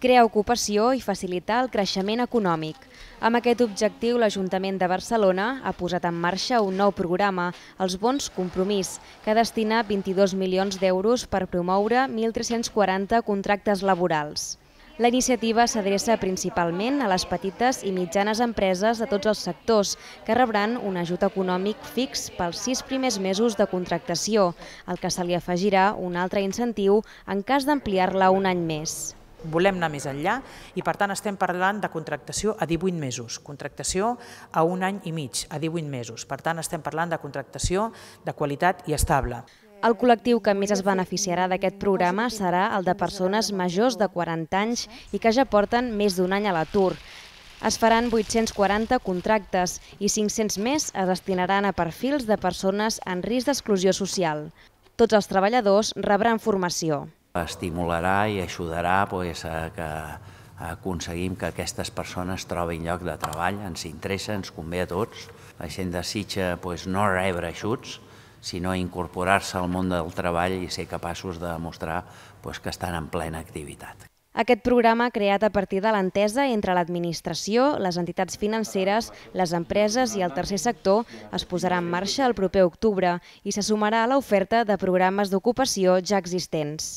crear ocupació i facilitar el creixement econòmic. Amb aquest objectiu, l'Ajuntament de Barcelona ha posat en marxa un nou programa, els Bons Compromís, que destina 22 milions d'euros per promoure 1.340 contractes laborals. La iniciativa s'adreça principalment a les petites i mitjanes empreses de tots els sectors, que rebran un ajut econòmic fix pels sis primers mesos de contractació, al que se li afegirà un altre incentiu en cas d'ampliar-la un any més volem anar més enllà i per tant estem parlant de contractació a 18 mesos, contractació a un any i mig, a 18 mesos. Per tant estem parlant de contractació de qualitat i estable. El col·lectiu que més es beneficiarà d'aquest programa serà el de persones majors de 40 anys i que ja porten més d'un any a l'atur. Es faran 840 contractes i 500 més es destinaran a perfils de persones en risc d'exclusió social. Tots els treballadors rebran formació. Estimularà i ajudarà pues, a que aconseguim que aquestes persones trobin lloc de treball, ens interessa, ens convé a tots. La gent desitja pues, no rebre ajuts, sinó incorporar-se al món del treball i ser capaços de demostrar pues, que estan en plena activitat. Aquest programa, creat a partir de l'entesa entre l'administració, les entitats financeres, les empreses i el tercer sector, es posarà en marxa el proper octubre i se sumarà a l'oferta de programes d'ocupació ja existents.